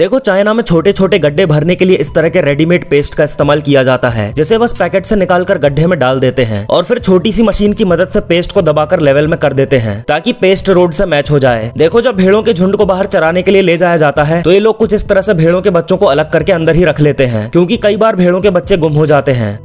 देखो चाइना में छोटे छोटे गड्ढे भरने के लिए इस तरह के रेडीमेड पेस्ट का इस्तेमाल किया जाता है जिसे बस पैकेट से निकालकर गड्ढे में डाल देते हैं और फिर छोटी सी मशीन की मदद से पेस्ट को दबाकर लेवल में कर देते हैं ताकि पेस्ट रोड से मैच हो जाए देखो जब भेड़ों के झुंड को बाहर चराने के लिए ले जाया जाता है तो ये लोग कुछ इस तरह से भेड़ों के बच्चों को अलग करके अंदर ही रख लेते हैं क्योंकि कई बार भेड़ों के बच्चे गुम हो जाते हैं